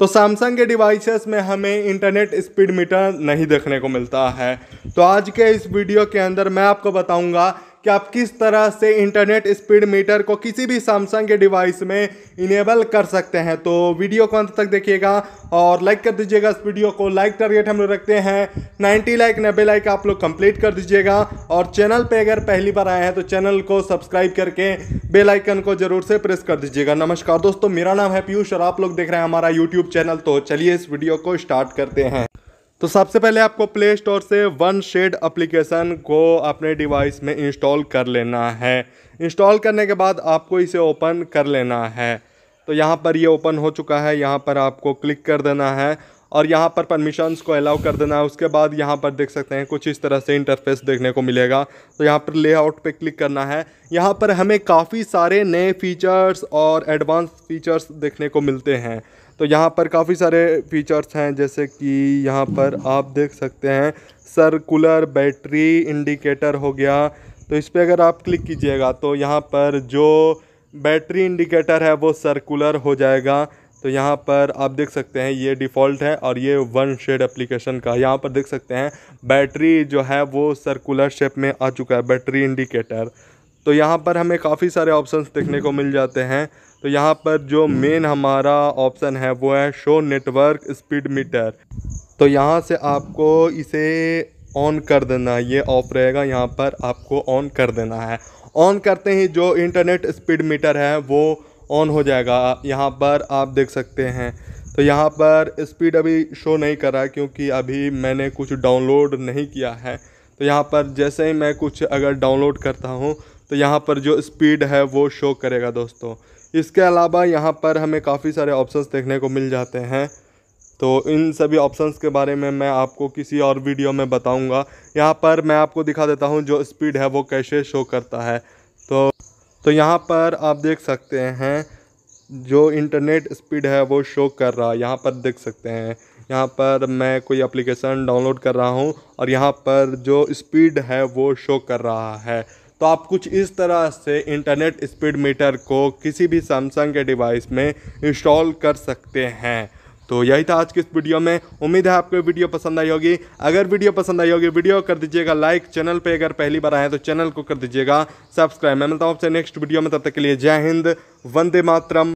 तो सैमसंग के डिवाइसेस में हमें इंटरनेट स्पीड मीटर नहीं देखने को मिलता है तो आज के इस वीडियो के अंदर मैं आपको बताऊंगा कि आप किस तरह से इंटरनेट स्पीड मीटर को किसी भी सैमसंग के डिवाइस में इनेबल कर सकते हैं तो वीडियो को अंत तक देखिएगा और लाइक कर दीजिएगा इस वीडियो को लाइक टारगेट हम लोग रखते हैं 90 लाइक नब्बे लाइक आप लोग कंप्लीट कर दीजिएगा और चैनल पे अगर पहली बार आए हैं तो चैनल को सब्सक्राइब करके बेलाइकन को जरूर से प्रेस कर दीजिएगा नमस्कार दोस्तों मेरा नाम है पीयूष और आप लोग देख रहे हैं हमारा यूट्यूब चैनल तो चलिए इस वीडियो को स्टार्ट करते हैं तो सबसे पहले आपको प्ले स्टोर से वन शेड अप्लीकेशन को अपने डिवाइस में इंस्टॉल कर लेना है इंस्टॉल करने के बाद आपको इसे ओपन कर लेना है तो यहाँ पर ये ओपन हो चुका है यहाँ पर आपको क्लिक कर देना है और यहाँ पर परमिशंस को अलाउ कर देना है उसके बाद यहाँ पर देख सकते हैं कुछ इस तरह से इंटरफेस देखने को मिलेगा तो यहाँ पर लेआउट पे क्लिक करना है यहाँ पर हमें काफ़ी सारे नए फीचर्स और एडवांस फीचर्स देखने को मिलते हैं तो यहाँ पर काफ़ी सारे फीचर्स हैं जैसे कि यहाँ पर आप देख सकते हैं सर्कुलर बैटरी इंडिकेटर हो गया तो इस पर अगर आप क्लिक कीजिएगा तो यहाँ पर जो बैटरी इंडिकेटर है वो सर्कुलर हो जाएगा तो यहाँ पर आप देख सकते हैं ये डिफ़ॉल्ट है और ये वन शेड एप्लीकेशन का यहाँ पर देख सकते हैं बैटरी जो है वो सर्कुलर शेप में आ चुका है बैटरी इंडिकेटर तो यहाँ पर हमें काफ़ी सारे ऑप्शंस देखने को मिल जाते हैं तो यहाँ पर जो मेन हम्म। हमारा ऑप्शन है वो है शो नेटवर्क स्पीड मीटर तो यहाँ से आपको इसे ऑन कर देना है ये ऑफ रहेगा यहाँ पर आपको ऑन कर देना है ऑन करते ही जो इंटरनेट स्पीड मीटर है वो ऑन हो जाएगा यहाँ पर आप देख सकते हैं तो यहाँ पर स्पीड अभी शो नहीं कर रहा क्योंकि अभी मैंने कुछ डाउनलोड नहीं किया है तो यहाँ पर जैसे ही मैं कुछ अगर डाउनलोड करता हूँ तो यहाँ पर जो स्पीड है वो शो करेगा दोस्तों इसके अलावा यहाँ पर हमें काफ़ी सारे ऑप्शंस देखने को मिल जाते हैं तो इन सभी ऑप्शंस के बारे में मैं आपको किसी और वीडियो में बताऊंगा यहाँ पर मैं आपको दिखा देता हूँ जो स्पीड है वो कैसे शो करता है तो तो यहाँ पर आप देख सकते हैं जो इंटरनेट स्पीड है वो शो कर रहा है यहाँ पर देख सकते हैं यहाँ पर मैं कोई एप्लीकेशन डाउनलोड कर रहा हूँ और यहाँ पर जो स्पीड है वो शो कर रहा है तो आप कुछ इस तरह से इंटरनेट स्पीड मीटर को किसी भी सैमसंग के डिवाइस में इंस्टॉल कर सकते हैं तो यही था आज की इस वीडियो में उम्मीद है आपको वीडियो पसंद आई होगी अगर वीडियो पसंद आई होगी वीडियो कर दीजिएगा लाइक चैनल पे अगर पहली बार आए तो चैनल को कर दीजिएगा सब्सक्राइब मैं मिलता हूँ आपसे नेक्स्ट वीडियो में तब तक के लिए जय हिंद वंदे मातरम